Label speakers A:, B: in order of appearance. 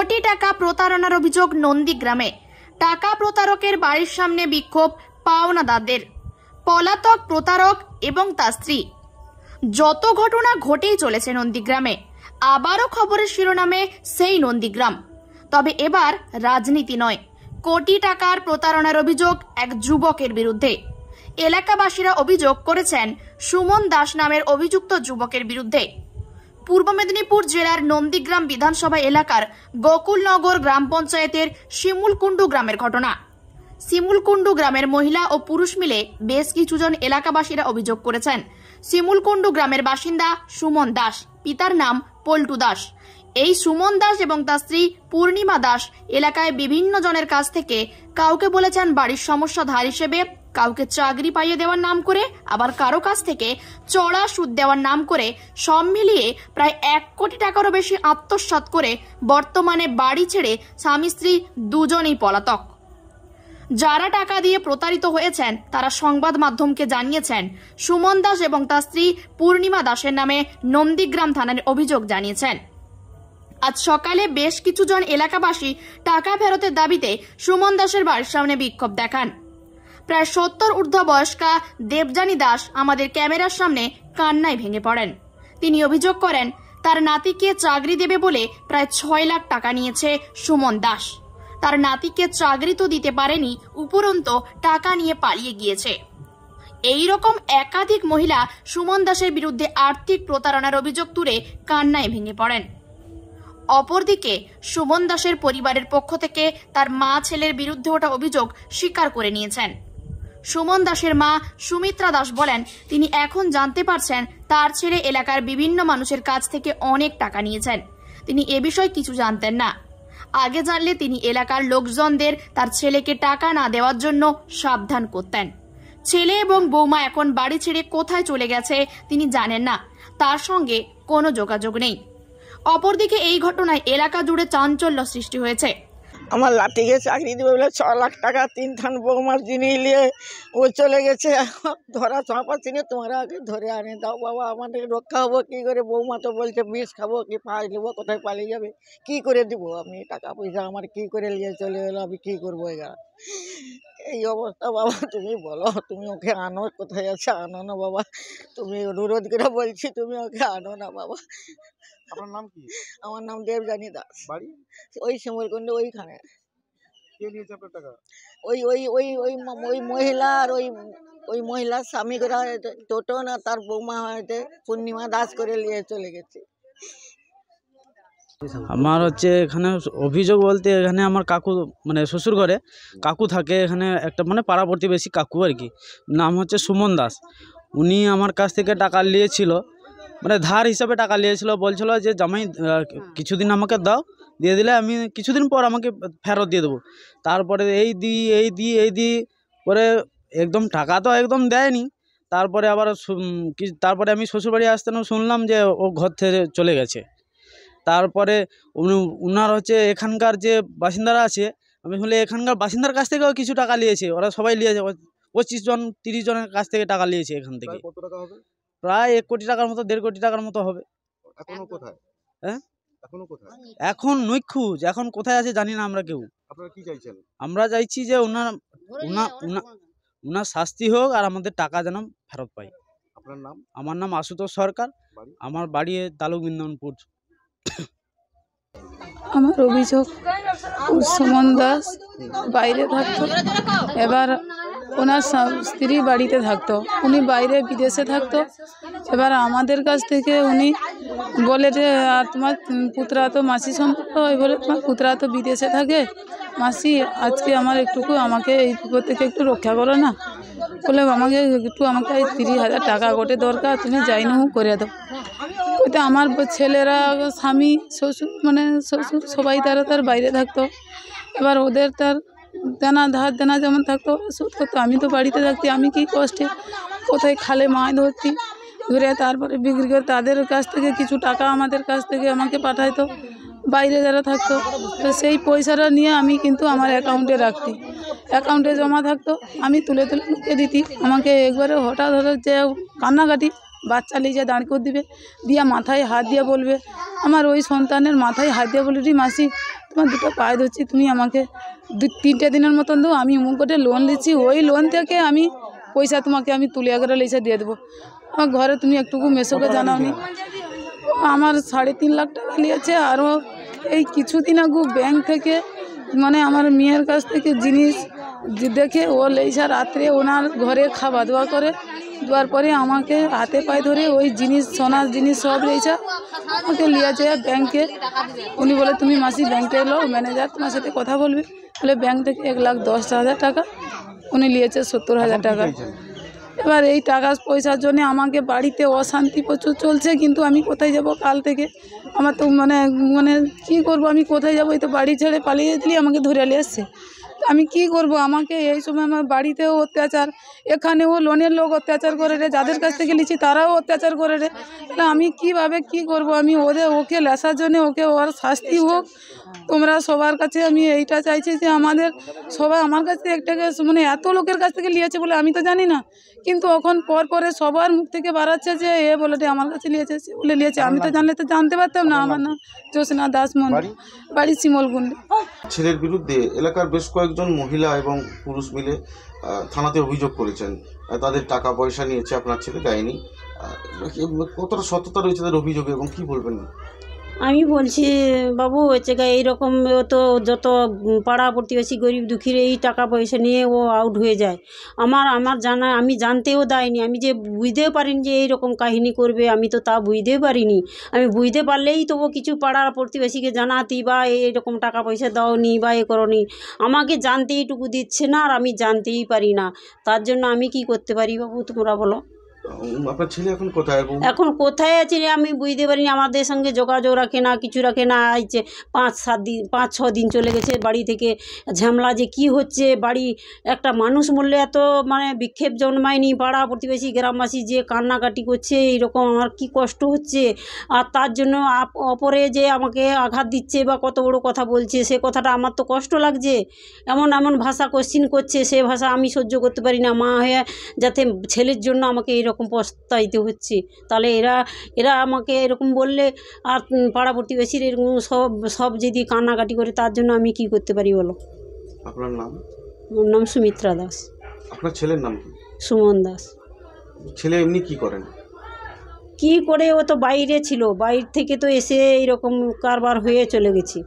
A: কোটি টাকা প্রতারণার অভিযোগ নন্দীগ্রামে টাকা প্রতারকের বাড়ির সামনে বিক্ষোভ পাওনাদাদের পলাতক প্রতারক এবং তার স্ত্রী যত ঘটনা ঘটেই চলেছে নন্দীগ্রামে আবারও খবরের শিরোনামে সেই নন্দীগ্রাম তবে এবার রাজনীতি নয় কোটি টাকার প্রতারণার অভিযোগ এক যুবকের বিরুদ্ধে এলাকাবাসীরা অভিযোগ করেছেন সুমন দাস নামের অভিযুক্ত যুবকের বিরুদ্ধে পূর্ব মেদিনীপুর জেলার নন্দীগ্রাম বিধানসভা এলাকার গোকুলনগর গ্রাম পঞ্চায়েতের শিমুলকুণ্ডু গ্রামের ঘটনা শিমুলকুণ্ডু গ্রামের মহিলা ও পুরুষ মিলে বেশ কিছুজন এলাকাবাসীরা অভিযোগ করেছেন শিমুলকুণ্ডু গ্রামের বাসিন্দা সুমন দাস পিতার নাম পল্টু দাস এই সুমন দাস এবং তার স্ত্রী পূর্ণিমা দাস এলাকায় বিভিন্ন জনের কাছ থেকে কাউকে বলেছেন বাড়ির সমস্যা ধার হিসেবে কাউকে চাকরি পাইয়ে দেওয়ার নাম করে আবার কারো কাছ থেকে চড়া সুদ দেওয়ার নাম করে সব মিলিয়ে প্রায় এক কোটি টাকারও বেশি আত্মসাত করে বর্তমানে বাড়ি ছেড়ে স্বামী স্ত্রী দুজনেই পলাতক যারা টাকা দিয়ে প্রতারিত হয়েছেন তারা সংবাদ মাধ্যমকে জানিয়েছেন সুমন দাস এবং তার স্ত্রী পূর্ণিমা দাসের নামে নন্দীগ্রাম থানার অভিযোগ জানিয়েছেন আজ সকালে বেশ কিছুজন এলাকাবাসী টাকা ফেরতের দাবিতে সুমন দাসের বাড়ির সামনে বিক্ষোভ দেখান প্রায় সত্তর বয়স্কা দেবজানী দাস আমাদের ক্যামেরার সামনে কান্নায় ভেঙে পড়েন তিনি অভিযোগ করেন তার নাতিকে চাকরি দেবে বলে প্রায় ছয় লাখ টাকা নিয়েছে সুমন দাস তার নাতিকে চাকরি তো দিতে পারেনি উপরন্ত টাকা নিয়ে পালিয়ে গিয়েছে এই রকম একাধিক মহিলা সুমন দাসের বিরুদ্ধে আর্থিক প্রতারণার অভিযোগ তুলে কান্নায় ভেঙে পড়েন অপরদিকে সুমন দাসের পরিবারের পক্ষ থেকে তার মা ছেলের বিরুদ্ধে ওঠা অভিযোগ স্বীকার করে নিয়েছেন সুমন দাসের মা সুমিত্রা দাস বলেন তিনি এখন জানতে পারছেন তার ছেলে এলাকার বিভিন্ন মানুষের কাছ থেকে অনেক টাকা নিয়েছেন তিনি এ বিষয়ে কিছু জানতেন না আগে জানলে তিনি এলাকার লোকজনদের তার ছেলেকে টাকা না দেওয়ার জন্য সাবধান করতেন ছেলে এবং বৌমা এখন বাড়ি ছেড়ে কোথায় চলে গেছে তিনি জানেন না তার সঙ্গে কোনো যোগাযোগ নেই অপরদিকে এই ঘটনায় এলাকা জুড়ে চাঞ্চল্য সৃষ্টি হয়েছে
B: আমার লাঠিকে চাকরি দেবে বলে ছ লাখ টাকা তিন থান বৌমার জিনিস নিয়ে ও চলে গেছে ধরা ছাপা চিনে তোমরা আগে ধরে আনে দাও বাবা আমাদের রক্ষা হবো কী করে বৌমা তো বলছে বিষ খাবো কি পাঁচ নেবো কোথায় পালিয়ে যাবে কি করে দিব আমি টাকা পয়সা আমার কি করে নিয়ে চলে এলো আমি কী করবো এগুলো এই অবস্থা বাবা তুমি বলো তুমি ওকে আনো কোথায় আছে আনো না বাবা তুমি অনুরোধ করে বলছি তুমি ওকে আনো না বাবা আমার নাম কি আমার নাম দেবজানি দাস বাড়ি ওই শিমলকুণ্ড ওইখানে ওই ওই ওই ওই ওই মহিলার ওই ওই মহিলার স্বামীরা টোটো না তার বৌমা হয়তো পূর্ণিমা দাস করে নিয়ে চলে গেছে
C: আমার হচ্ছে এখানে অভিযোগ বলতে এখানে আমার কাকু মানে শ্বশুর ঘরে কাকু থাকে এখানে একটা মানে পাড়া প্রতিবেশী কাকু আর কি নাম হচ্ছে সুমন দাস উনি আমার কাছ থেকে টাকা নিয়েছিল মানে ধার হিসাবে টাকা নিয়েছিল বলছিল যে জামাই কিছুদিন আমাকে দাও দিয়ে দিলে আমি কিছুদিন পর আমাকে ফেরত দিয়ে দেবো তারপরে এই দি এই দি এই দি পরে একদম টাকা তো একদম দেয়নি তারপরে আবার তারপরে আমি শ্বশুরবাড়ি আসতে শুনলাম যে ও ঘর থেকে চলে গেছে তারপরে ওনার হচ্ছে এখানকার যে বাসিন্দারা আছে আমি হলে এখানকার বাসিন্দার কাছ থেকেও কিছু টাকা নিয়েছে ওরা সবাই নিয়েছে পঁচিশ জন তিরিশ জনের কাছ থেকে টাকা নিয়েছে এখান থেকে প্রায় এক কোটি টাকার মতো দেড় কোটি টাকার মতো হবে কোথায় হ্যাঁ এখন নৈখুজ এখন কোথায় আছে জানি না আমরা কেউ আমরা চাইছি যে ওনার ওনার শাস্তি হোক আর আমাদের টাকা যেন ফেরত পাই আপনার নাম আমার নাম আশুতোষ সরকার আমার বাড়ি তালুক আমার
D: অভিযোগ
A: সুমন দাস বাইরে থাকতো এবার
D: ওনার স্ত্রী বাড়িতে থাকতো উনি বাইরে বিদেশে থাকতো এবার আমাদের কাছ থেকে উনি বলে যে আর তোমার পুতরা তো মাসি সম্পর্ক হয় বলে তোমার পুতরা তো বিদেশে থাকে মাসি আজকে আমার একটুকু আমাকে এই বিপদ থেকে একটু রক্ষা করো না বলে আমাকে একটু আমাকে তিরিশ হাজার টাকা গোটে দরকার তুমি যাই নু করে দাও ওতে আমার ছেলেরা স্বামী শ্বশুর মানে শ্বশুর সবাই তারা তার বাইরে থাকতো এবার ওদের তার দেনা ধার দেনা যেমন থাকতো সুদ করতো আমি তো বাড়িতে থাকতি আমি কি কষ্টে কোথায় খালে মাছ ধরতি ধরে তারপরে বিক্রি করে তাদের কাছ থেকে কিছু টাকা আমাদের কাছ থেকে আমাকে পাঠাইতো বাইরে যারা থাকতো তো সেই পয়সাটা নিয়ে আমি কিন্তু আমার অ্যাকাউন্টে রাখতি অ্যাকাউন্টে জমা থাকতো আমি তুলে তুলে লুকিয়ে দিতি আমাকে একবারে হঠাৎ হঠাৎ যে কান্নাকাটি বাচ্চা লিজে দাঁড় করে দিবে দিয়া মাথায় হাত দিয়ে বলবে আমার ওই সন্তানের মাথায় হাত দিয়ে বলে মাসি তোমার দুটো পায়ে ধরছি তুমি আমাকে দু তিনটে দিনের মতন দেবো আমি মুখ করে লোন নিচ্ছি ওই লোন থেকে আমি পয়সা তোমাকে আমি তুলে করে লেসা দিয়ে দেবো আমার ঘরে তুমি একটুকু জানাও জানাওনি আমার সাড়ে তিন লাখ টাকা নিয়েছে আরও এই কিছুদিন আগু ব্যাংক থেকে মানে আমার মেয়ের কাছ থেকে জিনিস দেখে ও লেইসা রাত্রে ওনার ঘরে খাওয়া দাওয়া করে দেওয়ার পরে আমাকে হাতে পায়ে ধরে ওই জিনিস সোনার জিনিস সব লেইসা আমাকে নিয়ে যায় ব্যাংকে উনি বলে তুমি মাসি ব্যাংকে এলো ম্যানেজার তোমার সাথে কথা বলবে বলে ব্যাংক থেকে এক লাখ দশ হাজার টাকা উনি নিয়েছে সত্তর হাজার টাকা এবার এই টাকা পয়সার জন্য আমাকে বাড়িতে অশান্তি প্রচুর চলছে কিন্তু আমি কোথায় যাব কাল থেকে আমার তো মানে মানে কি করব আমি কোথায় যাবো এই তো বাড়ি ছেড়ে পালিয়ে গেছিলি আমাকে ধরে নিয়ে আসছে আমি কি করব আমাকে এই সময় আমার বাড়িতেও অত্যাচার এখানেও লোনের লোক অত্যাচার করে রে যাদের কাছ থেকে নিচ্ছি তারাও অত্যাচার করে রে তাহলে আমি কিভাবে কি করব আমি ওদের ওকে লেসার জন্য ওকে ওর শাস্তি হোক তোমরা সবার কাছে আমি এইটা চাইছি যে আমাদের সবাই আমার কাছ থেকে একটাকে মানে এত লোকের কাছ থেকে নিয়েছে বলে আমি তো জানি না কিন্তু ওখন পর পরে সবার মুখ থেকে বাড়াচ্ছে যে এ বলে আমার কাছে নিয়েছে বলে নিয়েছে আমি তো জানলে তো জানতে পারতাম না আমার না জ্যোৎস্না দাস মন্দির বাড়ি শিমলগুন্ডে
C: ছেলের বিরুদ্ধে এলাকার বেশ কয়েক কয়েকজন মহিলা এবং পুরুষ মিলে থানাতে অভিযোগ করেছেন তাদের টাকা পয়সা নিয়েছে আপনার ছেলে দেয়নি কতটা সততা রয়েছে তাদের অভিযোগে এবং কি বলবেন
B: আমি বলছি বাবু হচ্ছে গা এইরকম ও তো যত পাড়া প্রতিবেশী গরিব দুঃখীর এই টাকা পয়সা নিয়ে ও আউট হয়ে যায় আমার আমার জানা আমি জানতেও দেয়নি আমি যে বুঝতেও পারিনি যে এইরকম কাহিনী করবে আমি তো তা বুঝতেও পারিনি আমি বুঝতে পারলেই তবু কিছু পাড়ার প্রতিবেশীকে জানাতি বা এইরকম টাকা পয়সা দাও নি বা এ করনি আমাকে জানতেইটুকু দিচ্ছে না আর আমি জানতেই পারি না তার জন্য আমি কি করতে পারি বাবু তোমরা বলো
C: আপনার ছেলে এখন কোথায়
B: এখন কোথায় আছে রে আমি বুঝতে পারিনি আমাদের সঙ্গে যোগাযোগ রাখে না কিছু রাখে না আইছে পাঁচ সাত দিন পাঁচ ছ দিন চলে গেছে বাড়ি থেকে ঝামেলা যে কি হচ্ছে বাড়ি একটা মানুষ মরলে এত মানে বিক্ষেপ জন্মায়নি পাড়া প্রতিবেশী গ্রামবাসী যে কান্নাকাটি করছে এইরকম আমার কি কষ্ট হচ্ছে আর তার জন্য অপরে যে আমাকে আঘাত দিচ্ছে বা কত বড় কথা বলছে সে কথাটা আমার তো কষ্ট লাগছে এমন এমন ভাষা কোশ্চিন করছে সে ভাষা আমি সহ্য করতে পারি না মা হয়ে যাতে ছেলের জন্য আমাকে এইরকম এরকম পস্তাইতে হচ্ছে তাহলে এরা এরা আমাকে এরকম বললে আর পাড়া প্রতিবেশীর এরকম সব সব যদি কান্নাকাটি করে তার জন্য আমি কি করতে পারি বলো আপনার নাম আমার নাম সুমিত্রা দাস
C: আপনার ছেলের নাম সুমন দাস ছেলে এমনি কি করেন
B: কি করে ও তো বাইরে ছিল বাইর থেকে তো এসে এইরকম কারবার হয়ে চলে গেছি